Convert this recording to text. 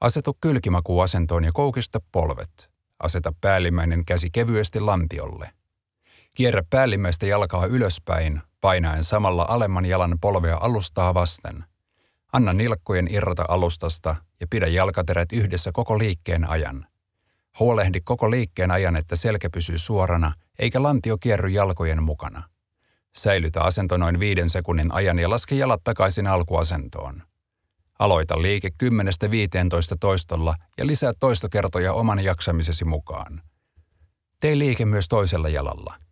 Asetu kylkimakuasentoon ja koukista polvet. Aseta päällimmäinen käsi kevyesti lantiolle. Kierrä päällimmäistä jalkaa ylöspäin, painaen samalla alemman jalan polvea alustaa vasten. Anna nilkkojen irrota alustasta ja pidä jalkaterät yhdessä koko liikkeen ajan. Huolehdi koko liikkeen ajan, että selkä pysyy suorana eikä lantio kierry jalkojen mukana. Säilytä asento noin viiden sekunnin ajan ja laske jalat takaisin alkuasentoon. Aloita liike 10-15 toistolla ja lisää toistokertoja oman jaksamisesi mukaan. Tee liike myös toisella jalalla –